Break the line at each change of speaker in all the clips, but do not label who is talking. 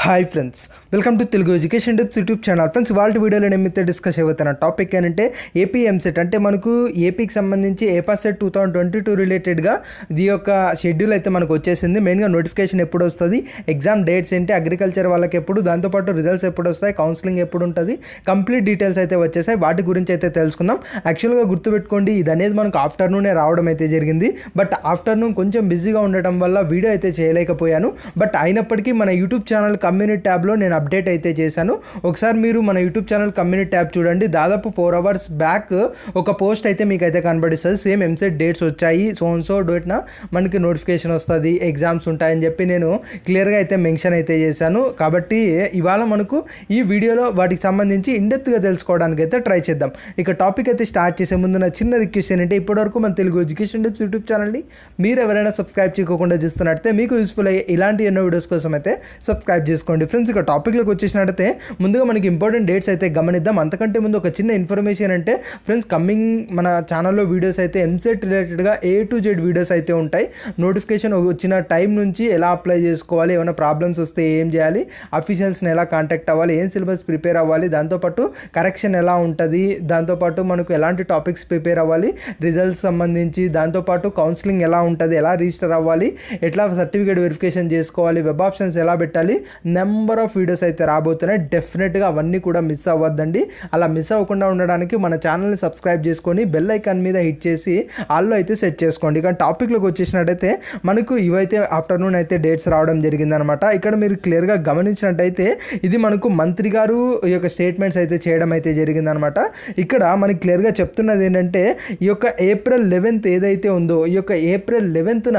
hi friends welcome to Telugu education tips YouTube channel friends వాళ్ళ వీడియోలో మీతో డిస్కస్ అయిపోతున్న టాపిక్ ఏంటంటే ఏపీ ఎంసెట్ అంటే మనకు ఏపీకి సంబంధించి EAPCET two thousand twenty two రిలేటెడ్గా ఇది యొక్క షెడ్యూల్ అయితే మనకు వచ్చేసింది మెయిన్గా నోటిఫికేషన్ ఎప్పుడు వస్తుంది ఎగ్జామ్ డేట్స్ ఏంటి అగ్రికల్చర్ వాళ్ళకి ఎప్పుడు దాంతోపాటు రిజల్ట్స్ ఎప్పుడు వస్తాయి కౌన్సిలింగ్ ఎప్పుడు ఉంటుంది కంప్లీట్ డీటెయిల్స్ అయితే వచ్చేసాయి వాటి గురించి అయితే తెలుసుకుందాం యాక్చువల్గా గుర్తుపెట్టుకోండి ఇది అనేది మనకు ఆఫ్టర్నూనే రావడం అయితే జరిగింది బట్ ఆఫ్టర్నూన్ కొంచెం బిజీగా ఉండటం వల్ల వీడియో అయితే చేయలేకపోయాను బట్ అయినప్పటికీ మన యూట్యూబ్ ఛానల్ కమ్యూనిటీ ట్యాబ్లో నేను అప్డేట్ అయితే చేశాను ఒకసారి మీరు మన యూట్యూబ్ ఛానల్ కమ్యూనిటీ ట్యాబ్ చూడండి దాదాపు ఫోర్ అవర్స్ బ్యాక్ ఒక పోస్ట్ అయితే మీకు అయితే కనబడిస్తుంది సేమ్ ఎంసెట్ డేట్స్ వచ్చాయి సో డేట్న మనకి నోటిఫికేషన్ వస్తుంది ఎగ్జామ్స్ ఉంటాయని చెప్పి నేను క్లియర్గా అయితే మెన్షన్ అయితే చేశాను కాబట్టి ఇవాళ మనకు ఈ వీడియోలో వాటికి సంబంధించి ఇండెప్త్గా తెలుసుకోవడానికి అయితే ట్రై చేద్దాం ఇక టాపిక్ అయితే స్టార్ట్ చేసే ముందు నా చిన్న రిక్వెస్ట్ ఏంటంటే ఇప్పటివరకు మన తెలుగు ఎడ్యుకేషన్ టిప్స్ యూట్యూబ్ ఛానల్ని మీరు ఎవరైనా సబ్స్క్రైబ్ చేయకుండా చూస్తున్నట్టయితే మీకు యూస్ఫుల్ అయ్యే ఇలాంటి ఎన్నో వీడియోస్ కోసం అయితే సబ్స్క్రైబ్ చేసుకోండి ఫ్రెండ్స్ ఇక టాపిక్లోకి వచ్చేసినట్టయితే ముందుగా మనకి ఇంపార్టెంట్ డేట్స్ అయితే గమనిద్దాం అంతకంటే ముందు ఒక చిన్న ఇన్ఫర్మేషన్ అంటే ఫ్రెండ్స్ కమ్మింగ్ మన ఛానల్లో వీడియోస్ అయితే ఎంసెట్ రిలేటెడ్గా ఏ టు జెడ్ వీడియోస్ అయితే ఉంటాయి నోటిఫికేషన్ వచ్చిన టైం నుంచి ఎలా అప్లై చేసుకోవాలి ఏమైనా ప్రాబ్లమ్స్ వస్తే ఏం చేయాలి అఫీషియల్స్ని ఎలా కాంటాక్ట్ అవ్వాలి ఏం సిలబస్ ప్రిపేర్ అవ్వాలి దాంతోపాటు కరెక్షన్ ఎలా ఉంటుంది దాంతోపాటు మనకు ఎలాంటి టాపిక్స్ ప్రిపేర్ అవ్వాలి రిజల్ట్స్ సంబంధించి దాంతోపాటు కౌన్సిలింగ్ ఎలా ఉంటుంది ఎలా రిజిస్టర్ అవ్వాలి ఎట్లా సర్టిఫికేట్ వెరిఫికేషన్ చేసుకోవాలి వెబ్ ఆప్షన్స్ ఎలా పెట్టాలి నెంబర్ ఆఫ్ వీడియోస్ అయితే రాబోతున్నాయి డెఫినెట్గా అవన్నీ కూడా మిస్ అవ్వద్దండి అలా మిస్ అవ్వకుండా ఉండడానికి మన ఛానల్ని సబ్స్క్రైబ్ చేసుకొని బెల్ ఐకాన్ మీద హిట్ చేసి ఆల్లో అయితే సెట్ చేసుకోండి కానీ టాపిక్లోకి వచ్చేసినట్టయితే మనకు ఇవైతే ఆఫ్టర్నూన్ అయితే డేట్స్ రావడం జరిగిందనమాట ఇక్కడ మీరు క్లియర్గా గమనించినట్టయితే ఇది మనకు మంత్రి గారు ఈ యొక్క స్టేట్మెంట్స్ అయితే చేయడం అయితే జరిగిందనమాట ఇక్కడ మనకి క్లియర్గా చెప్తున్నది ఏంటంటే ఈ యొక్క ఏప్రిల్ లెవెన్త్ ఏదైతే ఉందో ఈ యొక్క ఏప్రిల్ లెవెన్త్న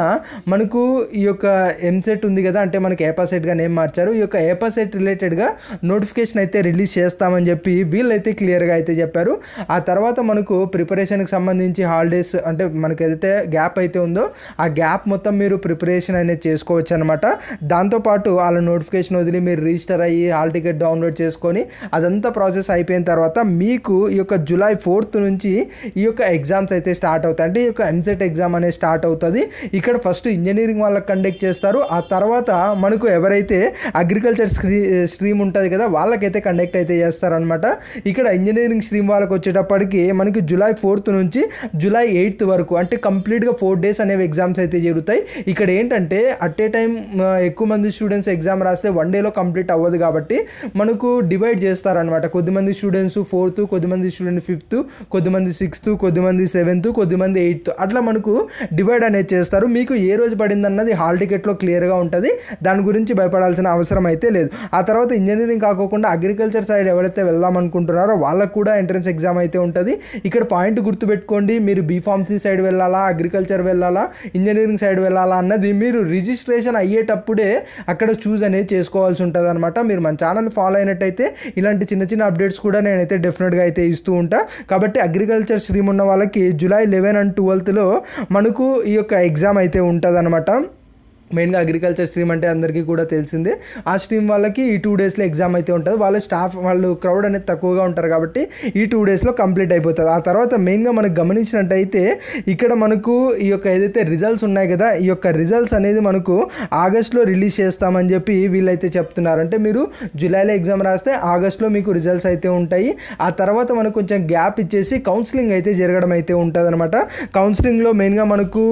మనకు ఈ యొక్క ఎంసెట్ ఉంది కదా అంటే మనకి ఏపాసెట్గా నేమ్ మార్చారు ఈ యొక్క ఏపాసెట్ రిలేటెడ్గా నోటిఫికేషన్ అయితే రిలీజ్ చేస్తామని చెప్పి వీళ్ళైతే క్లియర్గా అయితే చెప్పారు ఆ తర్వాత మనకు ప్రిపరేషన్కి సంబంధించి హాలిడేస్ అంటే మనకు ఏదైతే గ్యాప్ అయితే ఉందో ఆ గ్యాప్ మొత్తం మీరు ప్రిపరేషన్ అనేది చేసుకోవచ్చు అనమాట దాంతోపాటు వాళ్ళ నోటిఫికేషన్ వదిలి మీరు రిజిస్టర్ అయ్యి హాల్ టికెట్ డౌన్లోడ్ చేసుకొని అదంతా ప్రాసెస్ అయిపోయిన తర్వాత మీకు ఈ యొక్క జూలై ఫోర్త్ నుంచి ఈ యొక్క ఎగ్జామ్స్ అయితే స్టార్ట్ అవుతాయి అంటే ఈ యొక్క ఎంసెట్ ఎగ్జామ్ అనేది స్టార్ట్ అవుతుంది ఇక్కడ ఫస్ట్ ఇంజనీరింగ్ వాళ్ళకి కండక్ట్ చేస్తారు ఆ తర్వాత మనకు ఎవరైతే అగ్రికల్చర్ స్ట్రీ స్ట్రీమ్ ఉంటుంది కదా వాళ్ళకైతే కండక్ట్ అయితే చేస్తారనమాట ఇక్కడ ఇంజనీరింగ్ స్ట్రీమ్ వాళ్ళకి వచ్చేటప్పటికి మనకి జూలై ఫోర్త్ నుంచి జూలై ఎయిత్ వరకు అంటే కంప్లీట్గా ఫోర్ డేస్ అనేవి ఎగ్జామ్స్ అయితే జరుగుతాయి ఇక్కడ ఏంటంటే అట్ ఏ టైం ఎక్కువ మంది స్టూడెంట్స్ ఎగ్జామ్ రాస్తే వన్ డేలో కంప్లీట్ అవ్వదు కాబట్టి మనకు డివైడ్ చేస్తారనమాట కొద్దిమంది స్టూడెంట్స్ ఫోర్త్ కొద్దిమంది స్టూడెంట్ ఫిఫ్త్ కొద్దిమంది సిక్స్త్ కొద్దిమంది సెవెంత్ కొద్దిమంది ఎయిత్ అట్లా మనకు డివైడ్ అనేది చేస్తారు మీకు ఏ రోజు పడిందన్నది హాల్ టికెట్లో క్లియర్గా ఉంటుంది దాని గురించి భయపడాల్సిన అవసరం అవసరం అయితే లేదు ఆ తర్వాత ఇంజనీరింగ్ కాకోకుండా అగ్రికల్చర్ సైడ్ ఎవరైతే వెళ్దాం అనుకుంటున్నారో వాళ్ళకు కూడా ఎంట్రన్స్ ఎగ్జామ్ అయితే ఉంటుంది ఇక్కడ పాయింట్ గుర్తుపెట్టుకోండి మీరు బీఫార్మసీ సైడ్ వెళ్ళాలా అగ్రికల్చర్ వెళ్ళాలా ఇంజనీరింగ్ సైడ్ వెళ్ళాలా అన్నది మీరు రిజిస్ట్రేషన్ అయ్యేటప్పుడే అక్కడ చూజ్ అనేది చేసుకోవాల్సి ఉంటుంది అనమాట మీరు మన ఛానల్ ఫాలో అయినట్టయితే ఇలాంటి చిన్న చిన్న అప్డేట్స్ కూడా నేనైతే డెఫినెట్గా అయితే ఇస్తూ ఉంటా కాబట్టి అగ్రికల్చర్ స్ట్రీమ్ ఉన్న వాళ్ళకి జూలై లెవెన్ అండ్ ట్వెల్త్లో మనకు ఈ యొక్క ఎగ్జామ్ అయితే ఉంటుంది మెయిన్గా అగ్రికల్చర్ స్ట్రీమ్ అంటే అందరికీ కూడా తెలిసిందే ఆ స్ట్రీమ్ వాళ్ళకి ఈ టూ డేస్లో ఎగ్జామ్ అయితే ఉంటుంది వాళ్ళ స్టాఫ్ వాళ్ళు క్రౌడ్ అనేది తక్కువగా ఉంటారు కాబట్టి ఈ టూ డేస్లో కంప్లీట్ అయిపోతుంది ఆ తర్వాత మెయిన్గా మనకు గమనించినట్టయితే ఇక్కడ మనకు ఈ యొక్క ఏదైతే రిజల్ట్స్ ఉన్నాయి కదా ఈ యొక్క రిజల్ట్స్ అనేది మనకు ఆగస్ట్లో రిలీజ్ చేస్తామని చెప్పి వీళ్ళైతే చెప్తున్నారు అంటే మీరు జూలైలో ఎగ్జామ్ రాస్తే ఆగస్ట్లో మీకు రిజల్ట్స్ అయితే ఉంటాయి ఆ తర్వాత మనకు కొంచెం గ్యాప్ ఇచ్చేసి కౌన్సిలింగ్ అయితే జరగడం అయితే ఉంటుంది అనమాట కౌన్సిలింగ్లో మెయిన్గా మనకు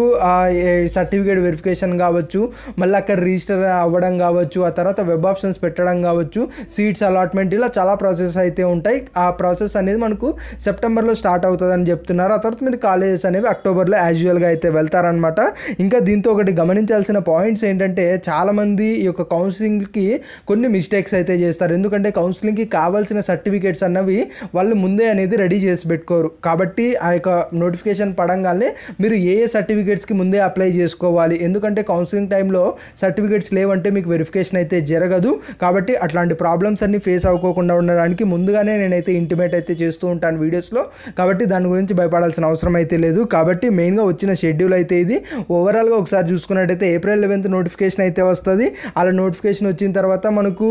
సర్టిఫికేట్ వెరిఫికేషన్ కావచ్చు మళ్ళీ అక్కడ రిజిస్టర్ అవ్వడం కావచ్చు ఆ తర్వాత వెబ్ ఆప్షన్స్ పెట్టడం కావచ్చు సీట్స్ అలాట్మెంట్ ఇలా చాలా ప్రాసెస్ అయితే ఉంటాయి ఆ ప్రాసెస్ అనేది మనకు సెప్టెంబర్లో స్టార్ట్ అవుతుందని చెప్తున్నారు ఆ తర్వాత మీరు కాలేజెస్ అనేవి అక్టోబర్లో యాజువల్గా అయితే వెళ్తారనమాట ఇంకా దీంతో ఒకటి గమనించాల్సిన పాయింట్స్ ఏంటంటే చాలామంది ఈ యొక్క కౌన్సిలింగ్కి కొన్ని మిస్టేక్స్ అయితే చేస్తారు ఎందుకంటే కౌన్సిలింగ్కి కావాల్సిన సర్టిఫికేట్స్ అన్నవి వాళ్ళు ముందే అనేది రెడీ చేసి పెట్టుకోరు కాబట్టి ఆ యొక్క నోటిఫికేషన్ పడంగానే మీరు ఏ ఏ సర్టిఫికేట్స్కి ముందే అప్లై చేసుకోవాలి ఎందుకంటే కౌన్సిలింగ్ టైంలో సర్టిఫికేట్స్ లేవంటే మీకు వెరిఫికేషన్ అయితే జరగదు కాబట్టి అట్లాంటి ప్రాబ్లమ్స్ అన్ని ఫేస్ అవ్వకుండా ఉండడానికి ముందుగానే నేనైతే ఇంటిమేట్ అయితే చేస్తూ ఉంటాను వీడియోస్లో కాబట్టి దాని గురించి భయపడాల్సిన అవసరం అయితే లేదు కాబట్టి మెయిన్గా వచ్చిన షెడ్యూల్ అయితే ఇది ఓవరాల్గా ఒకసారి చూసుకున్నట్టయితే ఏప్రిల్ లెవెన్త్ నోటిఫికేషన్ అయితే వస్తుంది అలా నోటిఫికేషన్ వచ్చిన తర్వాత మనకు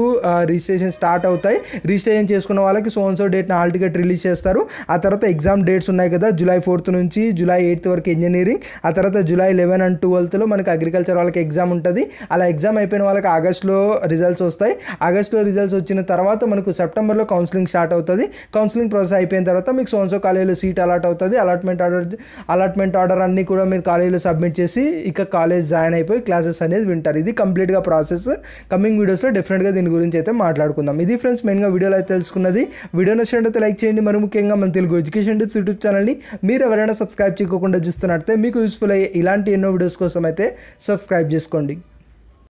రిజిస్ట్రేషన్ స్టార్ట్ అవుతాయి రిజిస్ట్రేషన్ చేసుకున్న వాళ్ళకి so so date hall ticket release చేస్తారు ఆ తర్వాత ఎగ్జామ్ డేట్స్ ఉన్నాయి కదా జూలై ఫోర్త్ నుంచి జూలై ఎయిత్ వరకు ఇంజనీరింగ్ ఆ తర్వాత జూలై లెవెన్ అండ్ ట్వెల్త్లో మనకి అగ్రికల్చర్ వాళ్ళకి ఎగ్జామ్ ఉంటుంది అలా ఎగ్జామ్ అయిపోయిన వాళ్ళకి ఆగస్టులో రిజల్ట్స్ వస్తాయి ఆగస్టులో రిజల్ట్స్ వచ్చిన తర్వాత మనకు సెప్టెంబర్లో కౌన్సిలింగ్ స్టార్ట్ అవుతుంది కౌన్సిలింగ్ ప్రాసెస్ అయిపోయిన తర్వాత మీకు సోన్సో కాలేజీలో సీట్ అలాట్ అవుతుంది అలాట్మెంట్ ఆర్డర్ అలాట్మెంట్ ఆర్డర్ అన్నీ కూడా మీరు కాలేజీలో సబ్మిట్ చేసి ఇక కాలేజ్ జాయిన్ అయిపోయి క్లాసెస్ అనేది వింటారు ఇది కంప్లీట్గా ప్రాసెస్ కమింగ్ వీడియోస్లో డెఫినెట్గా దీని గురించి అయితే మాట్లాడుకుందాం ఇది ఫ్రెండ్స్ మెయిన్గా వీడియోలో అయితే తెలుసుకున్నది వీడియో నచ్చినట్టు లైక్ చేయండి మరి ముఖ్యంగా మన తెలుగు ఎడ్యుకేషన్ టిప్స్ యూట్యూబ్ ఛానల్ని మీరు ఎవరైనా సబ్స్క్రైబ్ చేయకుండా చూస్తున్నట్టయితే మీకు యూస్ఫుల్ అయ్యే ఇలాంటి ఎన్నో వీడియోస్ కోసం అయితే సబ్స్క్రైబ్ చేసుకోండి చేసుకోండి